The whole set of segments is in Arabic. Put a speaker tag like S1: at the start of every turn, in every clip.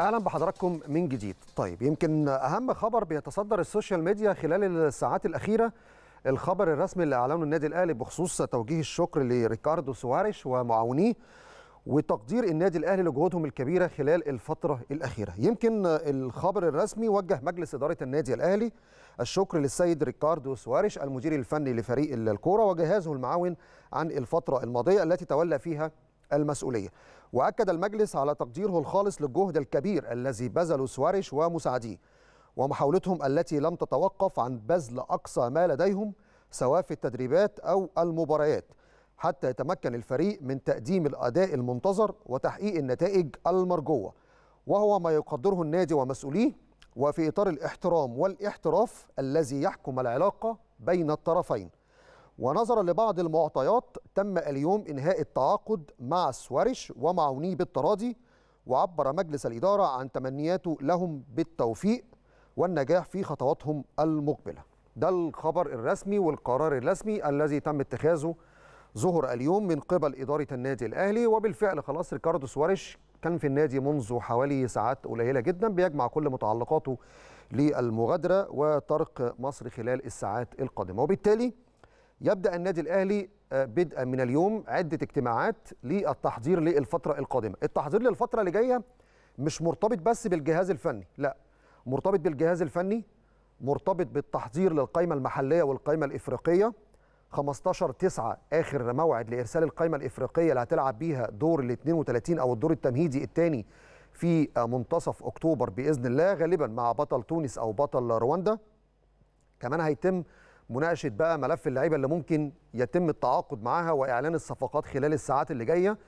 S1: اهلا بحضراتكم من جديد طيب يمكن اهم خبر بيتصدر السوشيال ميديا خلال الساعات الاخيره الخبر الرسمي اللي اعلنه النادي الاهلي بخصوص توجيه الشكر لريكاردو سواريش ومعاونيه وتقدير النادي الاهلي لجهودهم الكبيره خلال الفتره الاخيره يمكن الخبر الرسمي وجه مجلس اداره النادي الاهلي الشكر للسيد ريكاردو سواريش المدير الفني لفريق الكوره وجهازه المعاون عن الفتره الماضيه التي تولى فيها المسؤولية وأكد المجلس على تقديره الخالص للجهد الكبير الذي بذله سواريش ومساعديه ومحاولتهم التي لم تتوقف عن بذل أقصى ما لديهم سواء في التدريبات أو المباريات حتى يتمكن الفريق من تقديم الأداء المنتظر وتحقيق النتائج المرجوة وهو ما يقدره النادي ومسؤوليه وفي إطار الاحترام والاحتراف الذي يحكم العلاقة بين الطرفين ونظرا لبعض المعطيات تم اليوم إنهاء التعاقد مع سواريش ومعاونيه بالتراضي وعبر مجلس الإدارة عن تمنياته لهم بالتوفيق والنجاح في خطواتهم المقبلة ده الخبر الرسمي والقرار الرسمي الذي تم اتخاذه ظهر اليوم من قبل إدارة النادي الأهلي وبالفعل خلاص ريكاردو سواريش كان في النادي منذ حوالي ساعات قليلة جدا بيجمع كل متعلقاته للمغادرة وطرق مصر خلال الساعات القادمة وبالتالي يبدا النادي الاهلي آه، بدءا من اليوم عده اجتماعات للتحضير للفتره القادمه التحضير للفتره اللي جايه مش مرتبط بس بالجهاز الفني لا مرتبط بالجهاز الفني مرتبط بالتحضير للقائمه المحليه والقائمه الافريقيه 15 9 اخر موعد لارسال القائمه الافريقيه اللي هتلعب بيها دور ال 32 او الدور التمهيدي الثاني في آه، منتصف اكتوبر باذن الله غالبا مع بطل تونس او بطل رواندا كمان هيتم مناقشه بقى ملف اللعيبه اللي ممكن يتم التعاقد معاها واعلان الصفقات خلال الساعات اللي جايه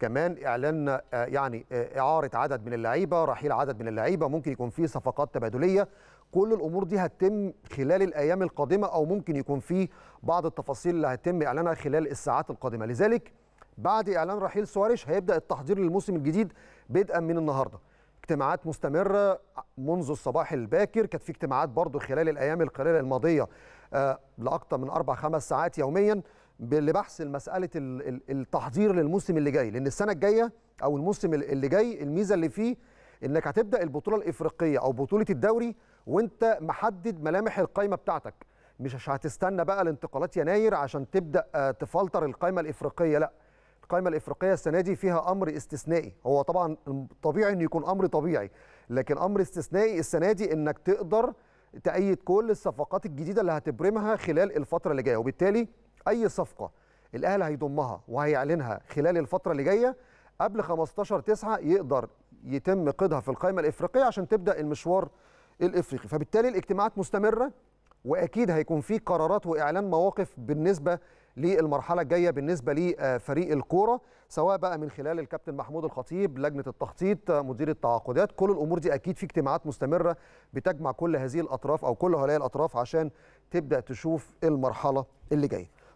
S1: كمان اعلان آه، يعني آه، اعاره عدد من اللعيبه رحيل عدد من اللعيبه ممكن يكون في صفقات تبادليه كل الامور دي هتتم خلال الايام القادمه او ممكن يكون في بعض التفاصيل اللي هتتم اعلانها خلال الساعات القادمه لذلك بعد اعلان رحيل سواريش هيبدا التحضير للموسم الجديد بدءا من النهارده اجتماعات مستمره منذ الصباح الباكر كانت في اجتماعات برضو خلال الايام القليله الماضيه آه، لاكثر من اربع خمس ساعات يوميا لبحث مساله التحضير للموسم اللي جاي لان السنه الجايه او الموسم اللي جاي الميزه اللي فيه انك هتبدا البطوله الافريقيه او بطوله الدوري وانت محدد ملامح القائمه بتاعتك مش هتستنى بقى الانتقالات يناير عشان تبدا آه، تفلتر القائمه الافريقيه لا القائمه الافريقيه السنه دي فيها امر استثنائي هو طبعا طبيعي انه يكون امر طبيعي لكن امر استثنائي السنه دي انك تقدر تأيد كل الصفقات الجديده اللي هتبرمها خلال الفتره اللي جايه وبالتالي اي صفقه الاهلي هيضمها وهيعلنها خلال الفتره اللي جايه قبل 15 9 يقدر يتم قيدها في القائمه الافريقيه عشان تبدا المشوار الافريقي فبالتالي الاجتماعات مستمره واكيد هيكون في قرارات واعلان مواقف بالنسبه للمرحله الجايه بالنسبه لفريق الكوره سواء بقى من خلال الكابتن محمود الخطيب لجنه التخطيط مدير التعاقدات كل الامور دي اكيد في اجتماعات مستمره بتجمع كل هذه الاطراف او كل هؤلاء الاطراف عشان تبدا تشوف المرحله اللي جايه